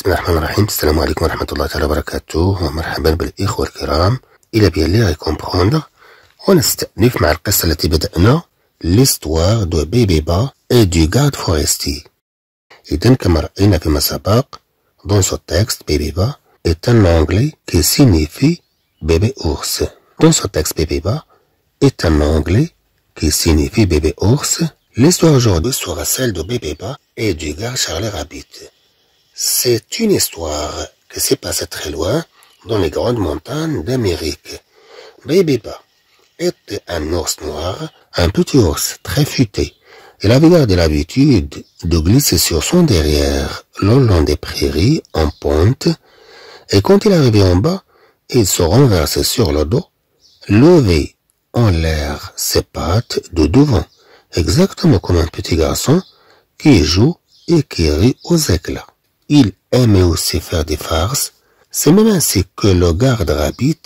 بسم الله الرحمن الرحيم السلام عليكم ورحمة الله تعالى وبركاته ومرحبا بالإخوة الكرام إلى بيان لي كومبخوندر ونستأنف مع القصة التي بدأنا ليستوار دو بيبي با اي دو غارد فورستي إذن كما رأينا فيما سبق دون سو تكست بيبي با est لونجلي anglais qui signifie دون سو تاكست ce texte, با إتان لونجلي كي سينيفي qui signifie bébé ours. L'histoire aujourd'hui sera celle de bébé bas et du gars C'est une histoire qui s'est passée très loin dans les grandes montagnes d'Amérique. Babyba était un ours noir, un petit ours très futé. Il avait gardé l'habitude de glisser sur son derrière le long des prairies en pente, et quand il arrivait en bas, il se renversait sur le dos, levait en l'air ses pattes de devant, exactement comme un petit garçon qui joue et qui rit aux éclats. Il aimait aussi faire des farces. C'est même ainsi que le garde Rabbit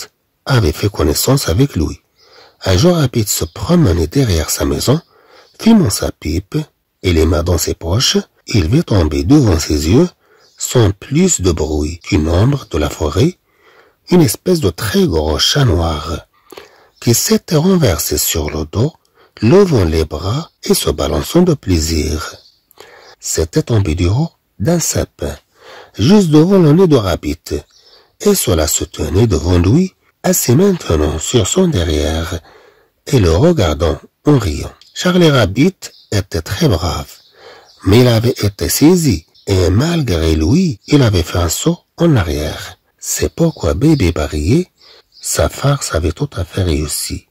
avait fait connaissance avec lui. Un jour, Rabbit se promenait derrière sa maison, fumant sa pipe et les mains dans ses poches. Il vit tomber devant ses yeux, sans plus de bruit qu'une ombre de la forêt, une espèce de très gros chat noir qui s'était renversé sur le dos, levant les bras et se balançant de plaisir. C'était tombé du haut d'un sapin, juste devant le nez de Rabbit, et cela se tenait devant lui, assis maintenant sur son derrière, et le regardant en riant. Charlie Rabbit était très brave, mais il avait été saisi, et malgré lui, il avait fait un saut en arrière. C'est pourquoi Bébé barillé, sa farce avait tout à fait réussi.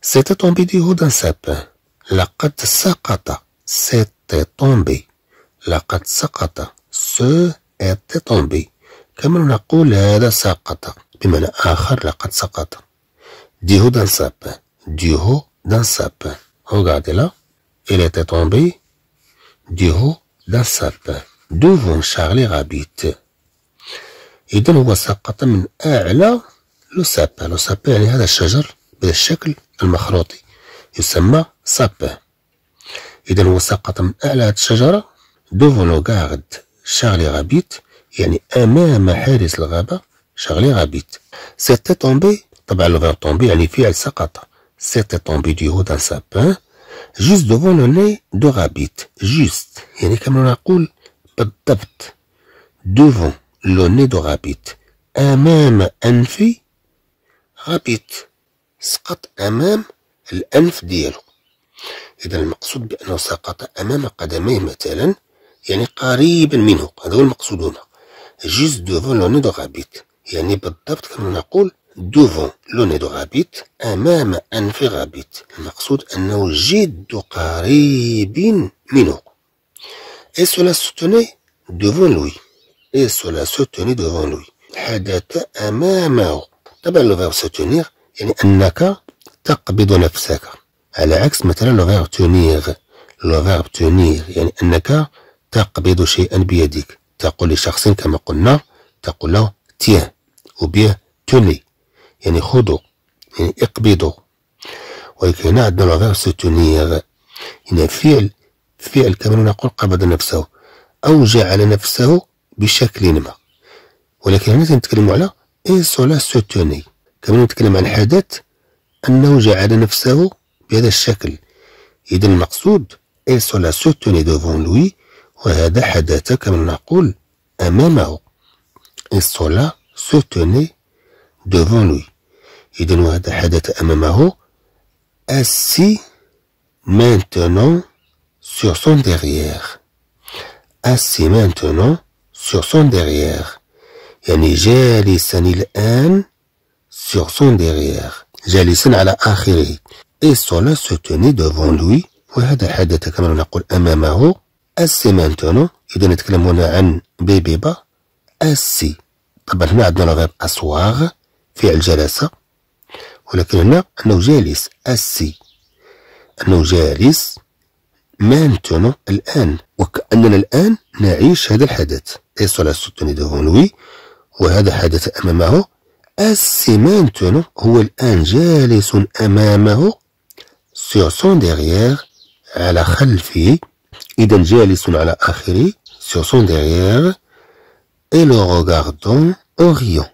C'était tombé du haut d'un sapin. La Sakata C'était tombé. لقد سقط سو اتي طومبي كما نقول هذا سقط بمعنى آخر لقد سقط ديهو دان ساب ديهو دان ساب regardez الى تي était tombé ديهو دان ساب دوفون شارلي رابيت إذا هو سقط من أعلى لو ساب لو ساب يعني هذا الشجر بهذا الشكل المخروطي يسمى ساب إذا هو سقط من أعلى هذه الشجرة دوفون لو غارد شارلي غابيت يعني امام حارس الغابه شارلي غابيت سيتي تومبي طبعا لو فيرب تومبي يعني فعل سقط سيتي تومبي دي هو دان سابان جوست دوفون لو ني دو غابيت جوست يعني كما نقول بالضبط دوفون لو ني دو غابيت امام انفي غابيت سقط امام الانف ديالو اذا المقصود بانه سقط امام قدميه مثلا يعني قريبا منه هذا هو المقصود هنا جوست دوفون لوني دو غابيت يعني بالضبط كما نقول دوفون لوني دو غابيت امام انف غابيت المقصود انه جد قريب منه اي سولا سوتوني دوفون لوي اي سولا سوتوني دوفون لوي حدث امامه طبعا لو فيغ سوتونيغ يعني انك تقبض نفسك على عكس مثلا لو فيغ تونيغ لو فيغ تونيغ يعني انك تقبض شيئا بيدك تقول لشخص كما قلنا تقول له تيان أو بيان توني يعني خذو يعني اقبضو ولكن هنا عندنا الفيرب ستونيغ هنا فعل فعل كما نقول قبض نفسه أو جعل نفسه بشكل ما ولكن هنا تنتكلمو على إيه سولا سوتوني كما نتكلم عن حدث أنه جعل نفسه بهذا الشكل إذا المقصود إيه سولا سوتوني دوفون لوي وهذا حدث كما نقول أمامه الصلاة سوتوني دوفونوي إذن وهذا حدث أمامه أسي مانتونون سور سون ديغيير أسي مانتونون سور سون ديغيير يعني جالسا الآن سور سون ديغيير جالسا على آخره إي صلاة سوتوني دوفون لوي وهذا حدث كما نقول أمامه السيمانتونو اذا نتكلم هنا عن بيبيبا السي طبعا هنا عندنا غير اسواغ في الجلسه ولكن هنا انه جالس السي انه جالس مانتونو الان وكاننا الان نعيش هذا الحدث ايسولا سوتوني دو وهذا حدث امامه السيمانتونو هو الان جالس امامه سيغ سون ديغيير على خلفه إذا جالس على آخره sur son derrière et le regardant en riant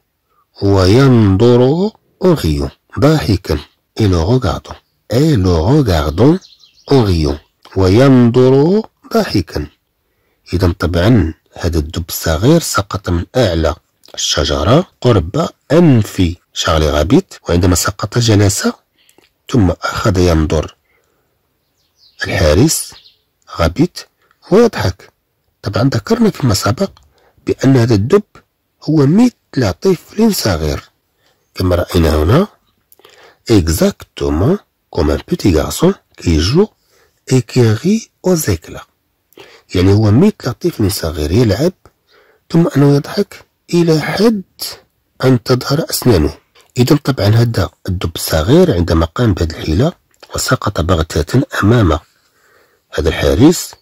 وينظر en riant ضاحكا et le regardant et le regardant en riant وينظر ضاحكا إذا طبعا هذا الدب الصغير سقط من أعلى الشجرة قرب أنف شارلي غابيت وعندما سقط جلس ثم أخذ ينظر الحارس غبيت يضحك طبعا ذكرنا فيما سبق بأن هذا الدب هو مثل طفل صغير كما رأينا هنا exactement comme un petit garçon qui joue et qui rit aux éclats يعني هو مثل طفل صغير يلعب ثم أنه يضحك إلى حد أن تظهر أسنانه إذا طبعا هذا الدب الصغير عندما قام بهذه الحيلة وسقط بغتة أمام هذا الحارس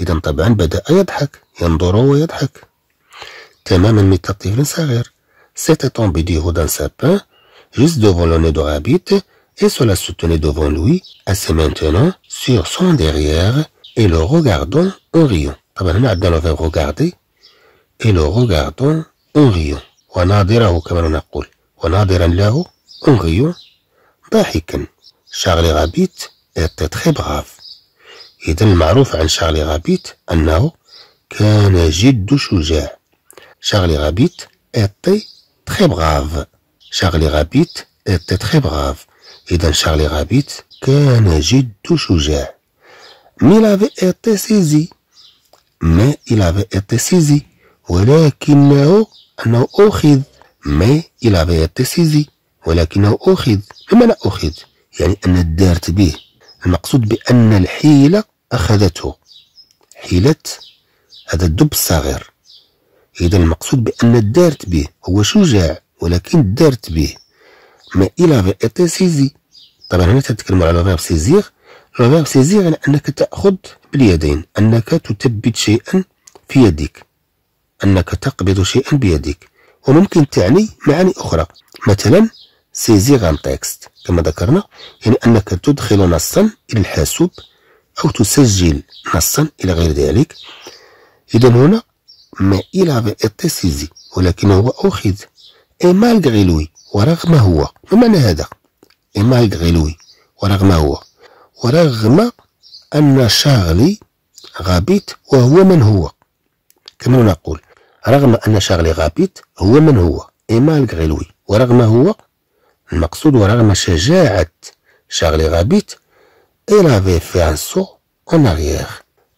إذا طبعا بدأ يضحك ينظر ويضحك تماما مثل الطفل الصغير سيتي طومبي دي غودان سابان جوست دوفون لوني دو غابيت إي سولا سوتوني دوفون لوي أسي مانتونون سيغ سون ديغيير إي لو روغاردون أون ريون طبعا هنا عندنا لو فيغ روغاردي إي لو روغاردون أون ريون وناظره كما نقول وناظرا له أون ريون ضاحكا شارلي غابيت إيتي تخي براف إذا المعروف عن شارلي غابيت أنه كان جد شجاع شارلي غابيت إيطي تخي بغاف شارلي غابيت إيطي تخي بغاف إذا شارلي غابيت كان جد شجاع مي لافي إيطي سيزي مي mais il سيزي ولكنه أنه أخذ مي il avait سيزي ولكنه أخذ بمعنى أخذ يعني أن دارت به المقصود بأن الحيلة أخذته حيلة هذا الدب الصغير إذا المقصود بأن دارت به هو شجاع ولكن دارت به ما إلا في إيتي سيزي طبعا هنا تتكلم على الفيرب سيزيغ الفيرب سيزيغ يعني أنك تأخذ باليدين أنك تثبت شيئا في يدك أنك تقبض شيئا بيدك وممكن تعني معاني أخرى مثلا سيزيغ ان تكست كما ذكرنا يعني أنك تدخل نصا إلى الحاسوب أو تسجل نصا إلى غير ذلك إذا هنا ما إلى été ولكن هو أخذ إي مالغريلوي ورغم هو ما معنى هذا إي مالغريلوي ورغم هو ورغم أن شارلي غابيت وهو من هو كما نقول رغم أن شارلي غابيت هو من هو إي مالغريلوي ورغم هو المقصود ورغم شجاعة شارلي غابيت إلا في سو أون أغيير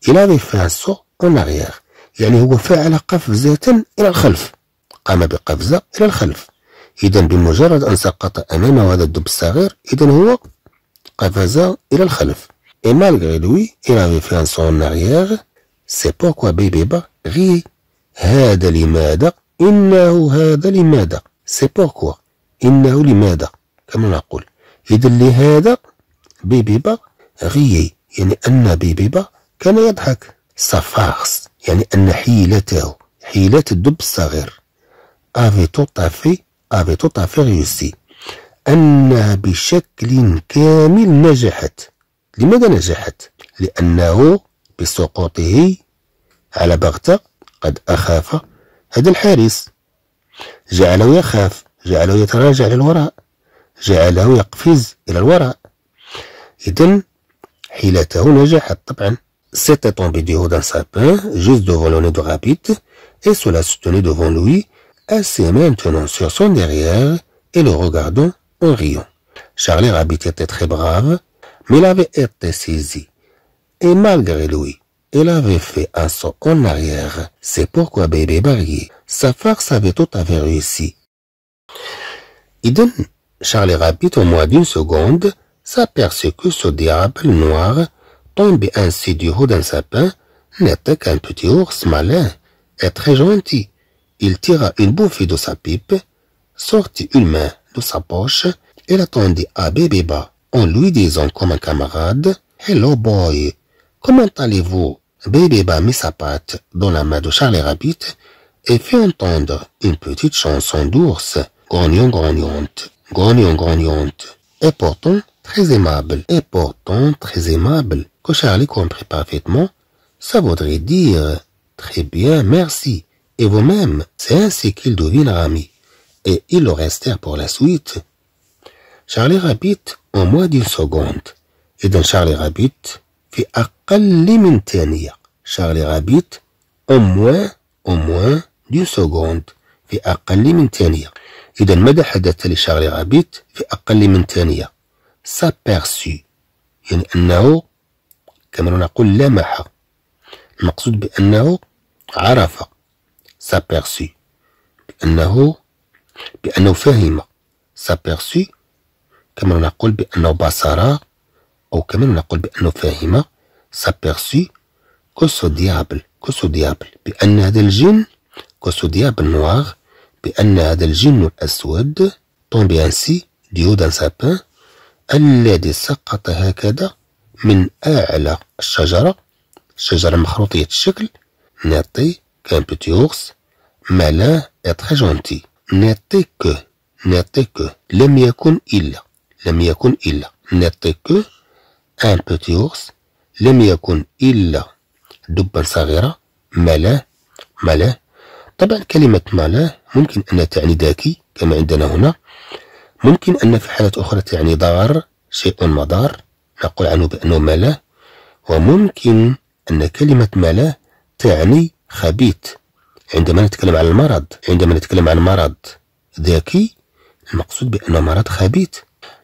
إلا في سو أون أغيير يعني هو فعل قفزة إلى الخلف قام بقفزة إلى الخلف إذا بمجرد أن سقط أمام هذا الدب الصغير إذا هو قفز إلى الخلف إي مالغري لوي إلا في سو أون أغيير سي بوكوا بيبي با غي هذا لماذا إنه هذا لماذا سي بوكوا إنه لماذا كما نقول إذا لهذا بيبيبا غيي يعني أن بيبيبا كان يضحك سفاخس يعني أن حيلته حيلة الدب الصغير أفي تو أفي تو تافي غيوسي أنها بشكل كامل نجحت لماذا نجحت؟ لأنه بسقوطه على بغتة قد أخاف هذا الحارس جعله يخاف جعله يتراجع للوراء le يقفز إلى الوراء إذا C'était tombé du haut d'un sapin, juste devant le nez de Rapide, et cela se tenait devant lui, assis maintenant sur son derrière et le regardant en riant. Charlie Rabbit était très brave, mais il avait été saisi. Et malgré lui, il avait fait un saut en arrière. C'est pourquoi bébé Barry, sa force avait tout à fait réussi. Iden, Charlie Rabbit au moins d'une seconde, s'aperçut que ce diable noir, tombé ainsi du haut d'un sapin, n'était qu'un petit ours malin et très gentil. Il tira une bouffée de sa pipe, sortit une main de sa poche et l'attendit à Bébéba en lui disant comme un camarade « Hello boy, comment allez-vous » Bébéba mit sa patte dans la main de Charlie Rabbit et fit entendre une petite chanson d'ours grognon, grognante, grognon, grognante. Et pourtant, très aimable, et pourtant très aimable, que Charlie comprit parfaitement, ça voudrait dire très bien, merci, et vous-même, c'est ainsi qu'il devine Rami. Et ils le restèrent pour la suite. Charlie Rabbit en moins d'une seconde. Et dans Charlie Rabbit, fait Charlie Rabbit en moins, en moins d'une seconde. في أقل من ثانية إذا ماذا حدث لشارلي رابيت في أقل من ثانية سابيرسي يعني أنه كما نقول لمح المقصود بأنه عرف سابيرسي بأنه بأنه فهم سابيرسي كما نقول بأنه بصر أو كما نقول بأنه فهم سابيرسي كوسو ديابل كوسو ديابل بأن هذا الجن كوسو ديابل نوار بأن هذا الجن الأسود طومبي أنسي ديودا سابان الذي سقط هكذا من أعلى الشجرة شجرة مخروطية الشكل نعطي كان بتيوغس مالا اتخي جونتي نعطي كو نعطي كو لم يكن إلا لم يكن إلا نعطي كو ان بوتي أوغس لم يكن إلا دبا صغيرة مالا مالا طبعا كلمة مالا ممكن أن تعني ذكي كما عندنا هنا ممكن أن في حالة أخرى تعني ضار شيء مضار نقول عنه بأنه مالا وممكن أن كلمة مالا تعني خبيث عندما نتكلم عن المرض عندما نتكلم عن مرض ذكي المقصود بأنه مرض خبيث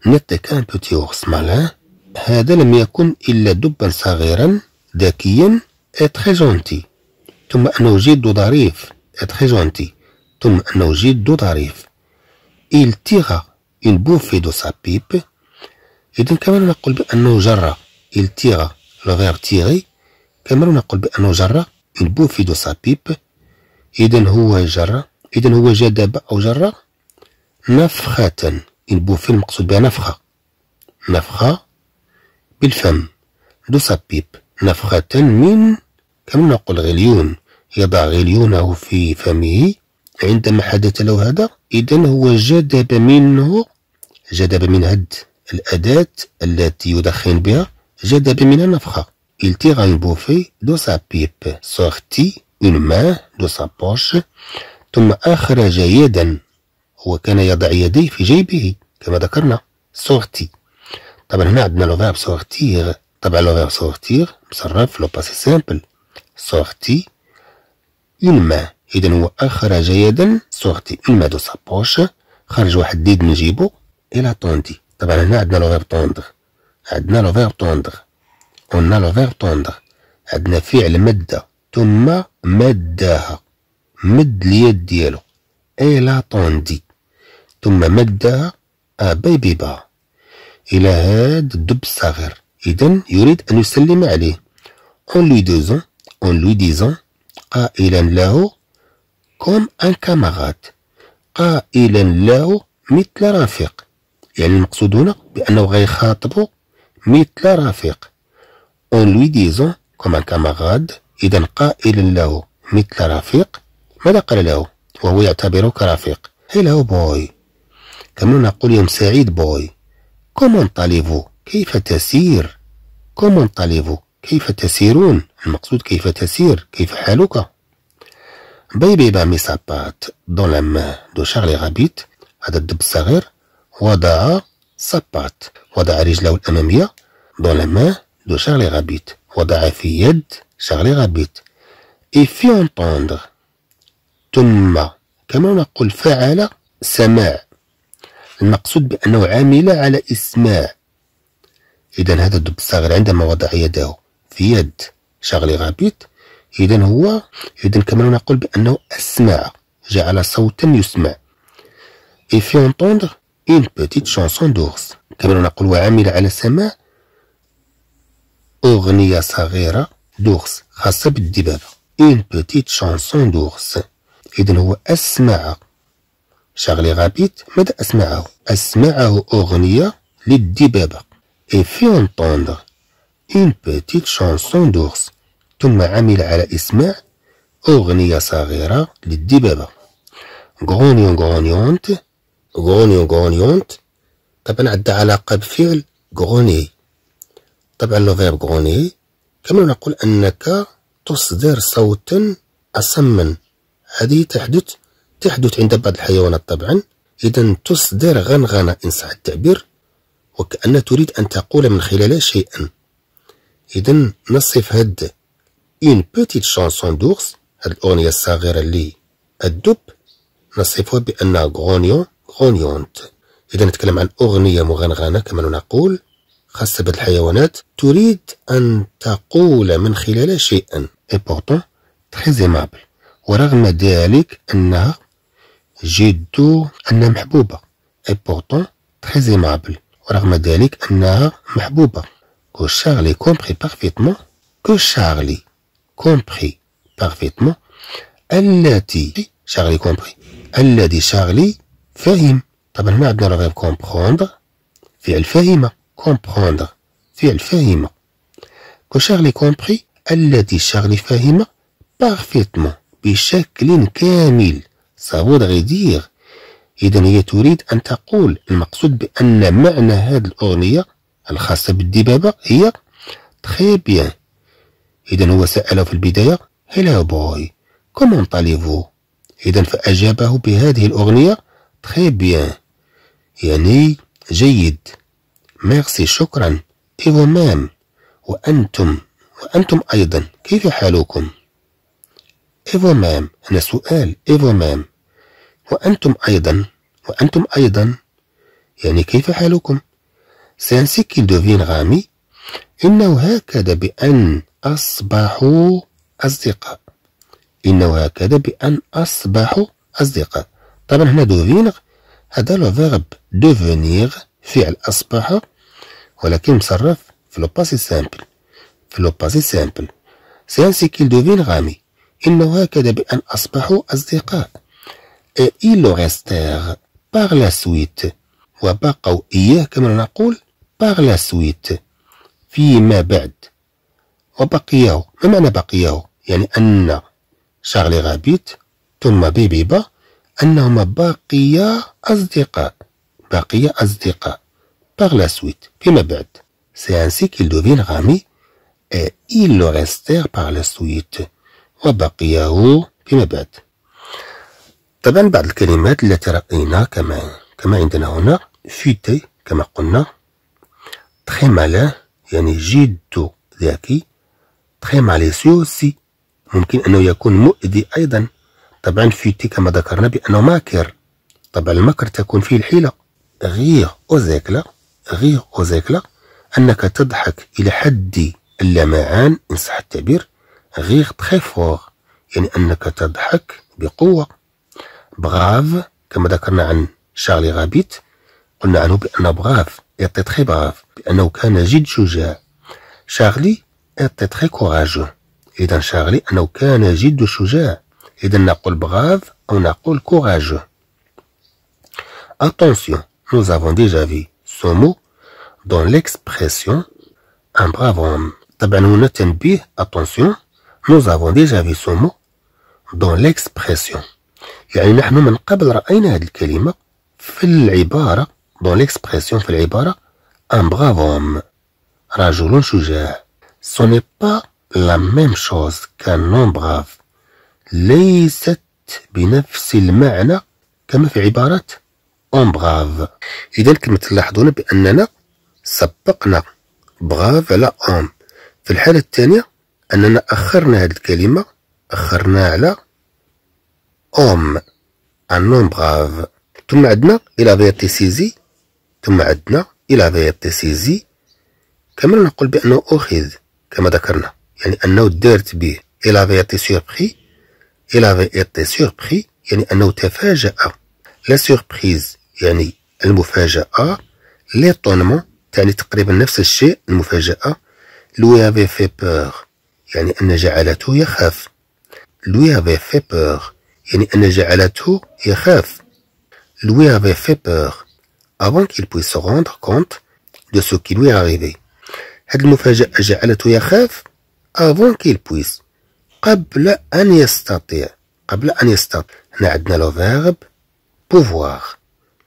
نتك أن بوتيوغس مالان هذا لم يكن إلا دبا صغيرا ذكيا تخي جونتي ثم أنه جد ظريف est très gentil. Tom Naujid d'où arrive. Il tira une bouffée de sa pipe. إذا كمان نقول بأنه جرى il tira le verbe tirer كمان نقول بأنه جرى une bouffée de sa pipe. إذا هو جرى إذا هو جذب أو جرى نفخة une bouffée المقصود بها نفخة نفخة بالفم دو سا بيب نفخة من كما نقول غليون يضع غليونه في فمه عندما حدث له هذا إذا هو جذب منه جذب من هد الأداة التي يدخن بها جذب منها نفخة Il tira une bouffée de sa pipe, sortit une main de sa poche, ثم أخرج يدا هو كان يضع يديه في جيبه كما ذكرنا سورتي طبعا هنا عندنا لو فيرب سورتير طبعا لو فيرب سورتير مصرف لو باسي سامبل سورتي يلمع إذا هو أخرج يدا سورتي يلمع دو سابوش خرج واحد ديد من جيبو إلى طوندي طبعا هنا عندنا لو فيرب طوندغ عندنا لو فيرب طوندغ قلنا لو فيرب طوندغ عندنا فعل مد ثم مدها مد اليد ديالو إلى طوندي ثم مدها أبي با إلى هاد الدب الصغير إذا يريد أن يسلم عليه أون لوي دوزون أون لوي ديزون قائلا له كوم ان كاماراد قائلا له مثل رفيق يعني المقصود هنا بانه غيخاطبو مثل رفيق اون لوي ديزون كوم ان كاماراد اذا قائلا له مثل رفيق ماذا قال له وهو يعتبره كرفيق هيلو بوي كما نقول يوم سعيد بوي كومون طاليفو كيف تسير كومون طاليفو كيف تسيرون المقصود كيف تسير كيف حالك بيبي بامي سابات دون لا دو شارلي غابيت هذا الدب الصغير وضع سابات وضع رجله الأمامية دون لا دو شارلي غابيت وضع في يد شارلي غابيت اي في انطوندغ ثم كما نقول فعل سماع المقصود بأنه عمل على إسماع إذا هذا الدب الصغير عندما وضع يده يد شغلي غابيت إذا هو إذا كما نقول بأنه أسمع جعل صوتا يسمع إي في اونتوندر إون بوتيت شانسون دورس كما نقول وعمل على سماع أغنية صغيرة دورس خاصة بالدبابة إون بوتيت شانسون دورس إذا هو أسمع شغلي غابيت ماذا أسمعه أسمعه أغنية للدبابة إي في اونتوندر une petite chanson d'ours ثم عمل على إسماع أغنية صغيرة للدبابة غونيون غونيونت غونيون غونيونت طبعا عندها علاقة بفعل غوني طبعا لو فيرب غوني كما نقول أنك تصدر صوتا أصما هذه تحدث تحدث عند بعض الحيوانات طبعا إذا تصدر غنغنة إن صح التعبير وكأن تريد أن تقول من خلالها شيئا إذن نصف هاد إون بوتيت شانسون دورس هاد الأغنية الصغيرة اللي الدب نصفها بأنها غونيون غونيونت إذا نتكلم عن أغنية مغنغنة كما نقول خاصة بالحيوانات تريد أن تقول من خلالها شيئا اي بورتون تري ورغم ذلك أنها جد أنها محبوبة اي بورتون تري ورغم ذلك أنها محبوبة que Charlie comprit parfaitement, que Charlie comprit parfaitement, التي Charlie comprit, الذي Charlie فهم طبعا هنا عندنا راه غير comprendre فعل فهمة comprendre فعل فهمة que Charlie comprit التي Charlie فهم parfaitement بشكل كامل صابود غيدير إذا هي تريد أن تقول المقصود بأن معنى هذه الأغنية الخاصة بالدبابة هي تخي بيان إذا هو سأله في البداية هلا بوي كومون طاليفو إذا فأجابه بهذه الأغنية تخي بيان يعني جيد ميرسي شكرا إيفو مام وأنتم وأنتم أيضا كيف حالكم؟ إيفو مام هنا سؤال إيفو مام وأنتم أيضا وأنتم أيضا يعني كيف حالكم؟ C'est ainsi qu'il deviendra ami. إنه هكذا بأن أصبحوا أصدقاء إنه هكذا بأن أصبحوا أصدقاء طبعا هنا دوفينغ هذا لو فيرب دوفونيغ فعل أصبح ولكن مصرف في لو باسي سامبل في لو باسي سامبل سي انسي كيل دوفين غامي إنه هكذا بأن أصبحوا أصدقاء إيلو غيستيغ باغ لا سويت وبقوا إياه كما نقول باغ لا سويت فيما بعد وبقيه ما معنى بقيه يعني أن شارلي غابيت ثم بيبيبا أنهما باقيا أصدقاء باقيا أصدقاء باغ لا سويت فيما بعد سي أنسي كيل دوفين غامي اي لو ريستير باغ لا سويت suite فيما بعد طبعا بعض الكلمات التي رأينا كما كما عندنا هنا فيتي كما قلنا تخي malin يعني جد ذكي تخي malicieux سيوسي ممكن أنه يكون مؤذي أيضا طبعا فيتي كما ذكرنا بأنه ماكر طبعا المكر تكون فيه الحيلة غير أوزيكلا غير أوزيكلا أنك تضحك إلى حد اللمعان إن صح التعبير غير تخي فور يعني أنك تضحك بقوة بغاف كما ذكرنا عن شارلي غابيت قلنا عنه بأنه بغاف était très brave, a aucun agit de Charlie était très courageux. Et dans Charlie, a aucun agit de Et dans parole brave, on appelle courageux. Attention, nous avons déjà vu ce mot dans l'expression un brave homme. attention, nous avons déjà vu ce mot dans l'expression. يعني نحن من دون ليكسبرسيون في العبارة ان براف هوم رجل شجاع سوني با لا ميم شوز كان نون براف ليست بنفس المعنى كما في عبارة اون براف إذا كما تلاحظون بأننا سبقنا براف على اون في الحالة الثانية أننا أخرنا هذه الكلمة أخرنا على أوم نون براف ثم عندنا إلا سيزي ثم عدنا إلى بياض تسيزي كما نقول بأنه أخذ كما ذكرنا يعني أنه دارت به إلى بياض سيربخي إلى بياض سيربخي يعني أنه تفاجأ لا سيربريز يعني المفاجأة ليطونمون تعني تقريبا نفس الشيء المفاجأة لوي افي في بور يعني أن جعلته يخاف لوي افي في بور يعني أن جعلته يخاف لوي افي في بور avant qu'il puisse se rendre compte de ce qui lui est arrivé هاد المفاجأة جعلته يخاف avant qu'il puisse قبل أن يستطيع قبل أن يستطيع هنا عندنا لو فيرب pouvoir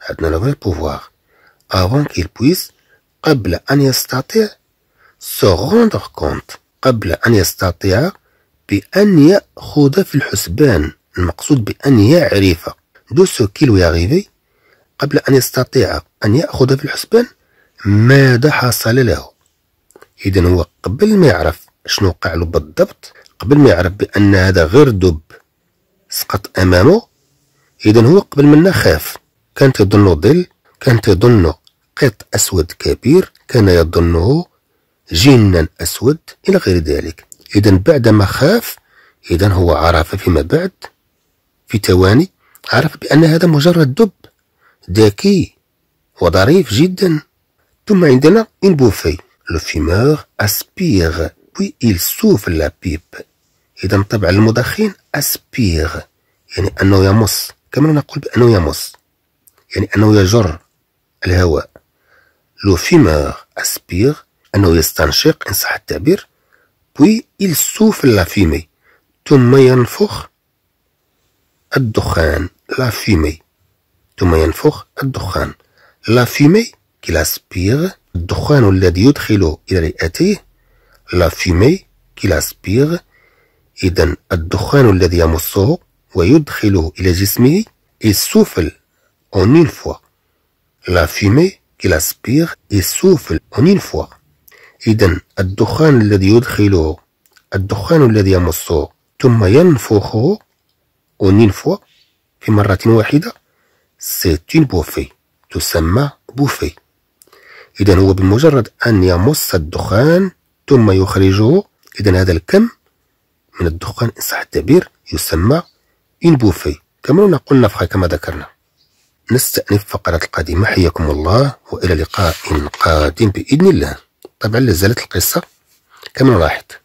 عندنا لو فيرب pouvoir avant qu'il puisse قبل أن يستطيع se rendre compte قبل أن يستطيع بأن يأخذ في الحسبان المقصود بأن يعرف دو سو كي لو ياريفي قبل أن يستطيع أن يأخذ في الحسبان ماذا حصل له إذا هو قبل ما يعرف شنو وقع له بالضبط قبل ما يعرف بأن هذا غير دب سقط أمامه إذا هو قبل منا خاف كان تظنه ظل كان تظنه قط أسود كبير كان يظنه جنا أسود إلى غير ذلك إذا بعدما خاف إذا هو عرف فيما بعد في ثواني عرف بأن هذا مجرد دب ذكي وظريف جدا ثم عندنا ان بوفي لو فيمور اسبير بوي il souffle la pipe إذا طبع المدخن اسبير يعني أنه يمص كما نقول بأنه يمص يعني أنه يجر الهواء لو فيمور أسبيغ أنه يستنشق إن صح التعبير بوي إل سوفل لا فيمي ثم ينفخ الدخان لا فيمي ثم ينفخ الدخان لا فيمي qu'il aspire الدخان الذي يدخل إلى رئتيه لا فيمي qu'il aspire إذا الدخان الذي يمصه ويدخل إلى جسمه السفل اون اون فوا la فيمي qu'il aspire السفل اون اون فوا إذا الدخان الذي يدخل الدخان الذي يمصه ثم ينفخه اون اون فوا في مرة واحدة C'est une bouffée تسمى بوفي إذا هو بمجرد أن يمص الدخان ثم يخرجه إذا هذا الكم من الدخان إن صح التعبير يسمى إن بوفي كما قلنا كما ذكرنا نستأنف فقرة القادمة حياكم الله وإلى لقاء قادم بإذن الله طبعا لازالت القصة كما لاحظت